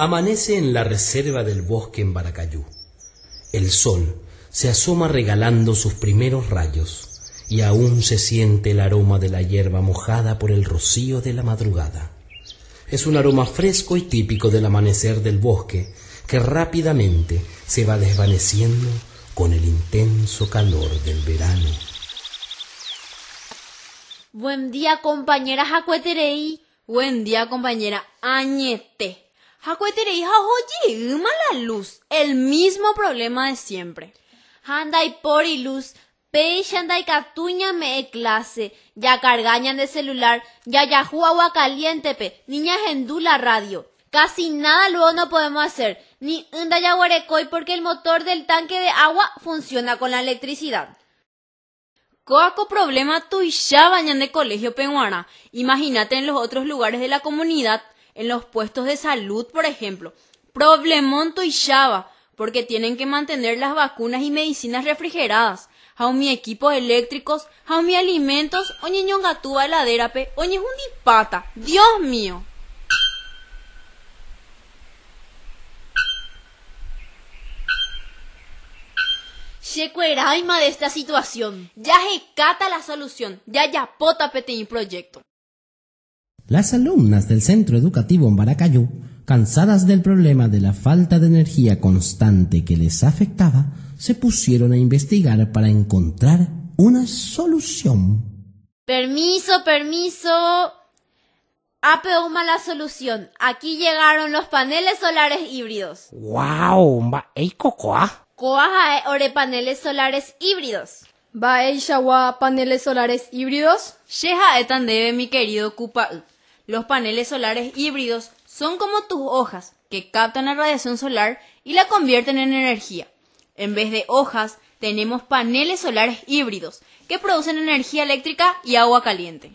Amanece en la reserva del bosque en Baracayú. El sol se asoma regalando sus primeros rayos y aún se siente el aroma de la hierba mojada por el rocío de la madrugada. Es un aroma fresco y típico del amanecer del bosque que rápidamente se va desvaneciendo con el intenso calor del verano. Buen día compañera Jacueterey. Buen día compañera Añete. Hakuetirei hajojiruma la luz. El mismo problema de siempre. Handai y luz. Pei y me clase. Ya cargañan de celular. Ya yajú agua caliente pe. Niña gendula radio. Casi nada luego no podemos hacer. Ni unda huarecoy porque el motor del tanque de agua funciona con la electricidad. Coaco problema y ya bañan de colegio penguana? Imagínate en los otros lugares de la comunidad en los puestos de salud, por ejemplo. y Shaba, porque tienen que mantener las vacunas y medicinas refrigeradas. mi equipos eléctricos, mi alimentos, oñe ñongatúa heladerape, oñe dipata. Dios mío. Checueraima de esta situación. Ya se cata la solución. Ya ya pota proyecto. Las alumnas del centro educativo en Baracayú, cansadas del problema de la falta de energía constante que les afectaba, se pusieron a investigar para encontrar una solución. Permiso, permiso. Apeoma la solución. Aquí llegaron los paneles solares híbridos. ¡Wow! ¡Ey, cocoa! Ah. Coaja, eh, ore paneles solares híbridos. ¿Va ey, paneles solares híbridos? Sheja etan mi querido Kupa. Los paneles solares híbridos son como tus hojas que captan la radiación solar y la convierten en energía. En vez de hojas, tenemos paneles solares híbridos que producen energía eléctrica y agua caliente.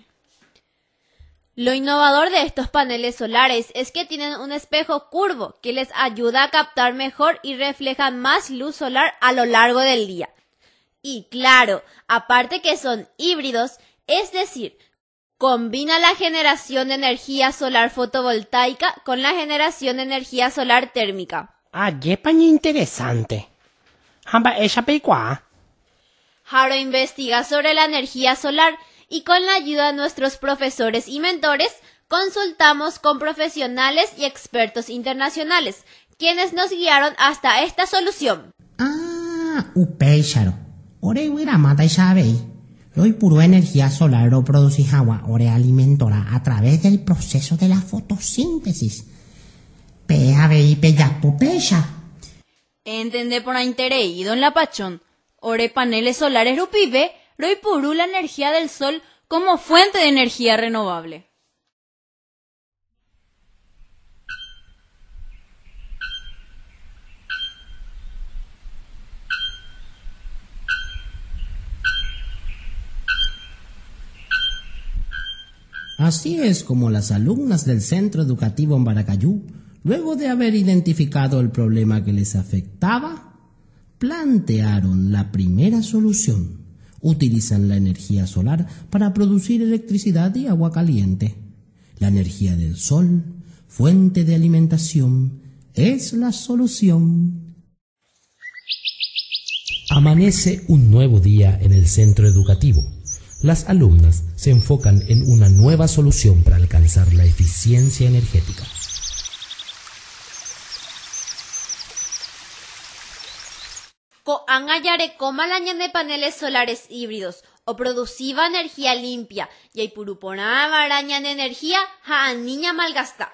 Lo innovador de estos paneles solares es que tienen un espejo curvo que les ayuda a captar mejor y refleja más luz solar a lo largo del día. Y claro, aparte que son híbridos, es decir, Combina la generación de energía solar fotovoltaica con la generación de energía solar térmica. Ah, paño interesante. Hamba peicua. Haro investiga sobre la energía solar y con la ayuda de nuestros profesores y mentores consultamos con profesionales y expertos internacionales, quienes nos guiaron hasta esta solución. Ah, roy pura energía solar o produce agua o realimentora a través del proceso de la fotosíntesis. ve y peya Entende por y en la pachón. Ore paneles solares rupive, loipurú la energía del sol como fuente de energía renovable. Así es como las alumnas del Centro Educativo en Baracayú, luego de haber identificado el problema que les afectaba, plantearon la primera solución. Utilizan la energía solar para producir electricidad y agua caliente. La energía del sol, fuente de alimentación, es la solución. Amanece un nuevo día en el centro educativo las alumnas se enfocan en una nueva solución para alcanzar la eficiencia energética. Coangayare la de paneles solares híbridos o produciva energía limpia y araña de energía ja niña malgasta.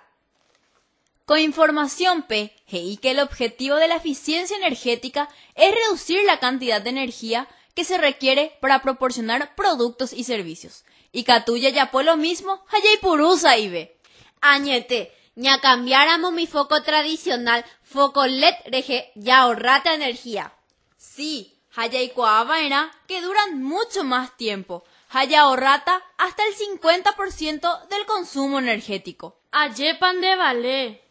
Con información P, y que el objetivo de la eficiencia energética es reducir la cantidad de energía que se requiere para proporcionar productos y servicios. Y Catuya ya fue lo mismo, allá y purusa, Añete, ya cambiáramos mi foco tradicional, foco LED reje, ya ahorrata energía. Sí, allá y era que duran mucho más tiempo. Haya ahorrata hasta el 50% del consumo energético. pan de vale.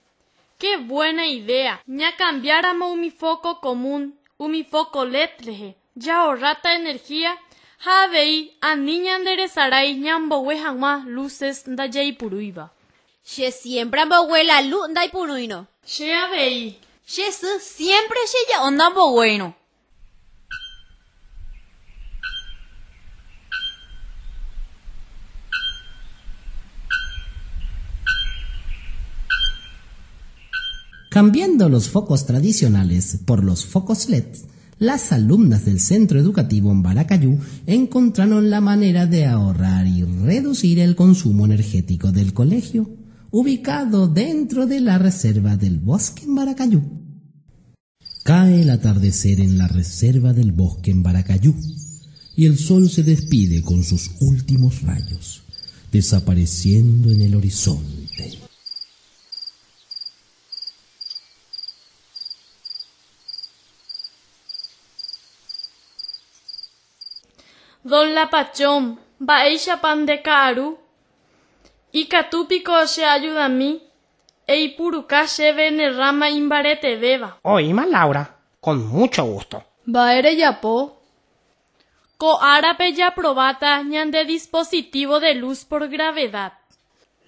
¡Qué buena idea! Ya cambiáramos mi foco común, un foco LED ya ahorrata energía a javei aniña enderezarai ñambovue jamás luces puruiba. che siempre ambovue la luz puruino. ya avei che sy siempre ya cheja'o bueno? Cambiando los focos tradicionales por los focos LED, las alumnas del centro educativo en Baracayú encontraron la manera de ahorrar y reducir el consumo energético del colegio, ubicado dentro de la reserva del bosque en Baracayú. Cae el atardecer en la reserva del bosque en Baracayú y el sol se despide con sus últimos rayos, desapareciendo en el horizonte. Don pan de y catúpico se ayuda a mí, Eipuruka se venerrama imbarete beba. Oíma oh, Laura, con mucho gusto. Baere yapó. Coárape ya probata ñan de dispositivo de luz por gravedad.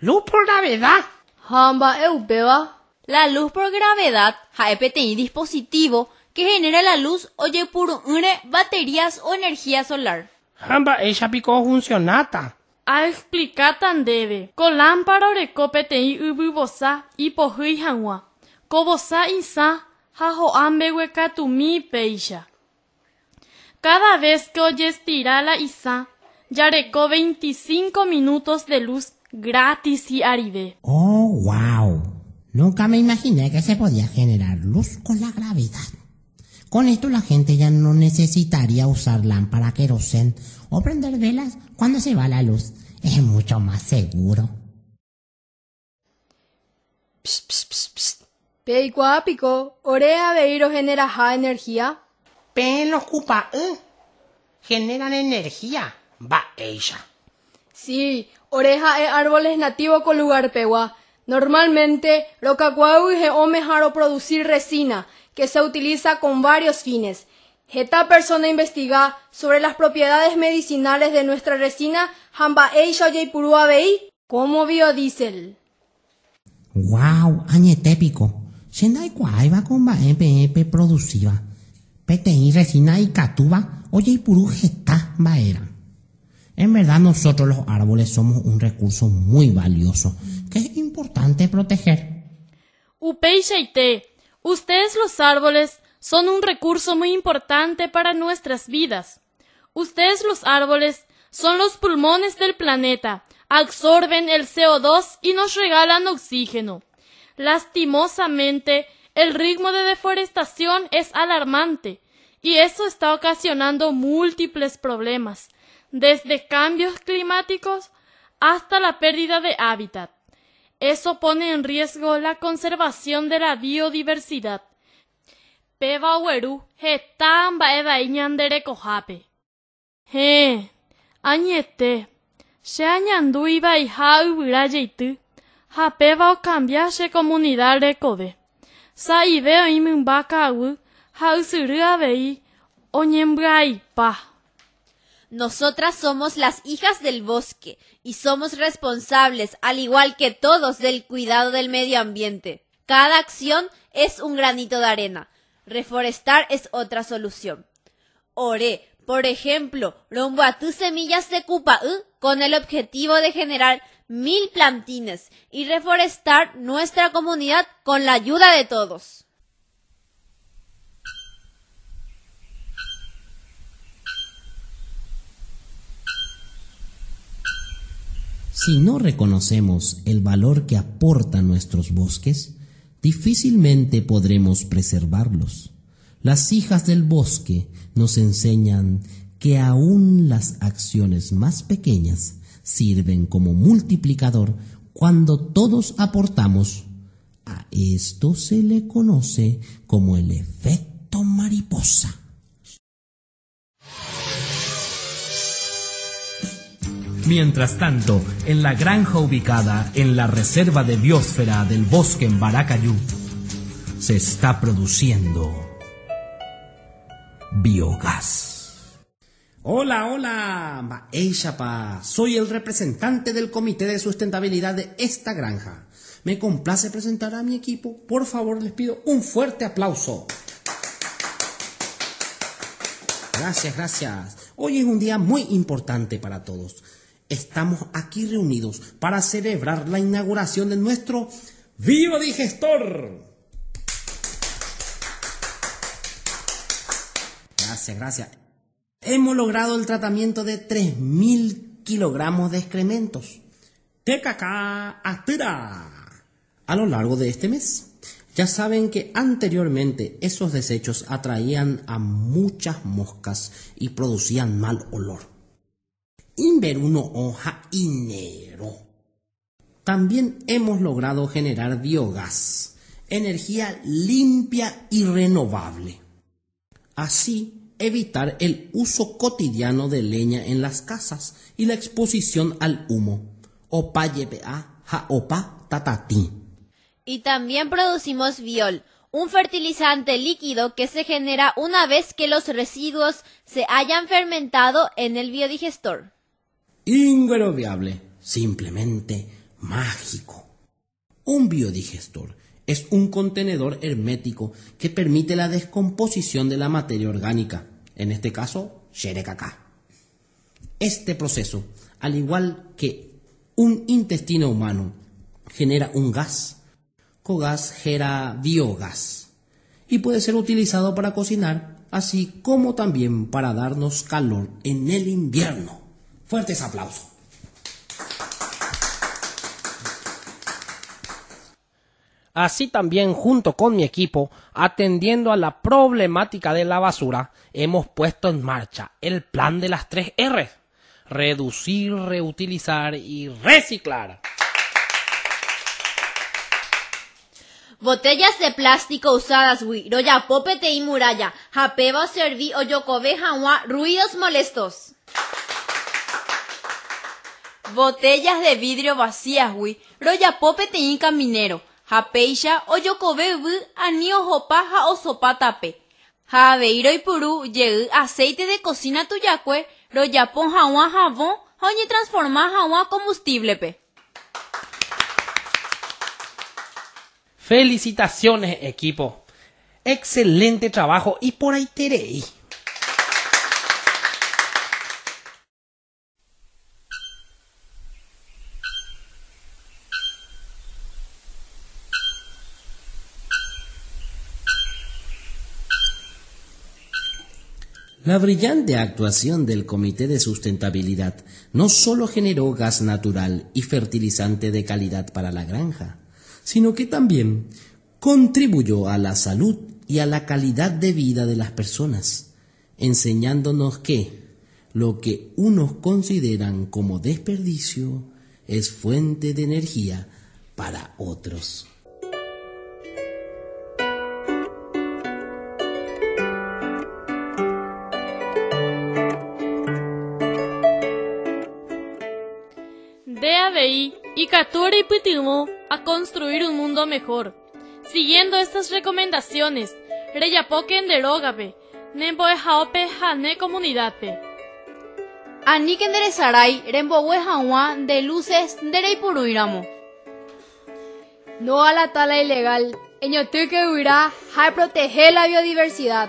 ¿Luz por gravedad? Jamba beba. La luz por gravedad, un dispositivo que genera la luz oye puru une baterías o energía solar. Hamba ella pico funcionata. A explicar debe. Colámparo recopete y ubibosa y pojui hangua. isa, insa, jajo mi peisha. Cada vez que oyes tirala isa, recó 25 minutos de luz gratis y aride. Oh, wow. Nunca me imaginé que se podía generar luz con la gravedad. Con esto la gente ya no necesitaría usar lámpara querosen o prender velas cuando se va la luz. Es mucho más seguro. psst, psst, psst. psh. Peikua pico, orea veiro genera ja energía. Pen ocupa, eh. Generan energía, va ella. Sí, oreja es árboles nativos con lugar pegua. Normalmente, rocacuau y geome o producir resina que se utiliza con varios fines. Esta persona investiga sobre las propiedades medicinales de nuestra resina Hambaei ABI como biodiesel. ¡Wow! Añetépico. Sendai Kuaiba con MPP productiva. PTI resina y catuba, oye y purú baera. En verdad nosotros los árboles somos un recurso muy valioso que es importante proteger. ¡Upey Ustedes los árboles son un recurso muy importante para nuestras vidas. Ustedes los árboles son los pulmones del planeta, absorben el CO2 y nos regalan oxígeno. Lastimosamente, el ritmo de deforestación es alarmante y eso está ocasionando múltiples problemas, desde cambios climáticos hasta la pérdida de hábitat. Eso pone en riesgo la conservación de la biodiversidad. Peba weru, hetamba eva iñandere kojape. He, añete, se añandu iba y ja yeitu, ja peba o cambia se comunidad recobe. Sa ibeo ha kawu, ja nosotras somos las hijas del bosque y somos responsables, al igual que todos, del cuidado del medio ambiente. Cada acción es un granito de arena. Reforestar es otra solución. Oré, por ejemplo, rumbo a tus semillas de cupa, con el objetivo de generar mil plantines y reforestar nuestra comunidad con la ayuda de todos. Si no reconocemos el valor que aportan nuestros bosques, difícilmente podremos preservarlos. Las hijas del bosque nos enseñan que aún las acciones más pequeñas sirven como multiplicador cuando todos aportamos. A esto se le conoce como el efecto mariposa. Mientras tanto, en la granja ubicada en la reserva de biosfera del bosque en Baracayú, se está produciendo biogás. Hola, hola, Soy el representante del Comité de Sustentabilidad de esta granja. Me complace presentar a mi equipo. Por favor, les pido un fuerte aplauso. Gracias, gracias. Hoy es un día muy importante para todos estamos aquí reunidos para celebrar la inauguración de nuestro biodigestor. Gracias, gracias. Hemos logrado el tratamiento de 3.000 kilogramos de excrementos. TKK Astera. A lo largo de este mes. Ya saben que anteriormente esos desechos atraían a muchas moscas y producían mal olor. Inver hoja hoja Inero. También hemos logrado generar biogás, energía limpia y renovable. Así, evitar el uso cotidiano de leña en las casas y la exposición al humo. Opa Y también producimos biol, un fertilizante líquido que se genera una vez que los residuos se hayan fermentado en el biodigestor ingroviable, simplemente mágico. Un biodigestor es un contenedor hermético que permite la descomposición de la materia orgánica, en este caso, caca. Este proceso, al igual que un intestino humano, genera un gas, cogas gera biogas, y puede ser utilizado para cocinar, así como también para darnos calor en el invierno. Fuertes aplausos. Así también, junto con mi equipo, atendiendo a la problemática de la basura, hemos puesto en marcha el plan de las tres R. Reducir, reutilizar y reciclar. Botellas de plástico usadas, Roya popete y muralla. Japeba serví o yokobe ruidos molestos. Botellas de vidrio vacías, hui. inca minero caminero. Japeisha o yocobebu anío paja o sopatape. Javeiro y purú el aceite de cocina tuyacue. pon jabón jabón. y transforma jabón combustible pe. Felicitaciones equipo. Excelente trabajo y por ahí tereí. La brillante actuación del Comité de Sustentabilidad no solo generó gas natural y fertilizante de calidad para la granja, sino que también contribuyó a la salud y a la calidad de vida de las personas, enseñándonos que lo que unos consideran como desperdicio es fuente de energía para otros. Picatura y Pitimú a construir un mundo mejor. Siguiendo estas recomendaciones, Reyapoque en derógape, Nembo e Jaope Jane Comunidade. Anique enderezaray, Rembowe Jaguán de Luces Dereipuruiramo. No a la tala ilegal, que huirá, hay proteger la biodiversidad.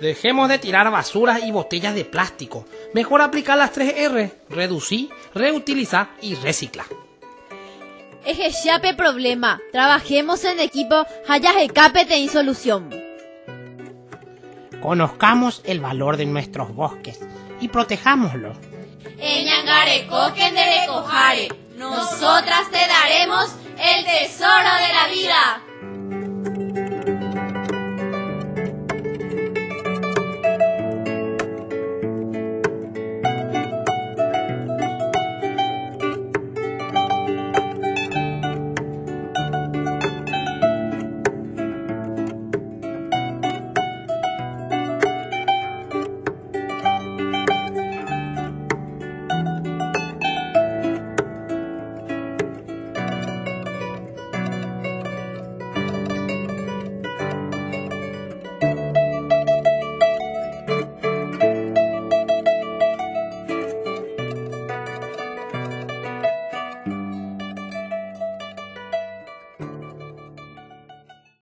Dejemos de tirar basuras y botellas de plástico. Mejor aplicar las 3 R, reducir, reutilizar y reciclar. Eje chape problema. Trabajemos en equipo, hayas escape de solución. Conozcamos el valor de nuestros bosques y protejámoslos. Nosotras te daremos el tesoro de la vida.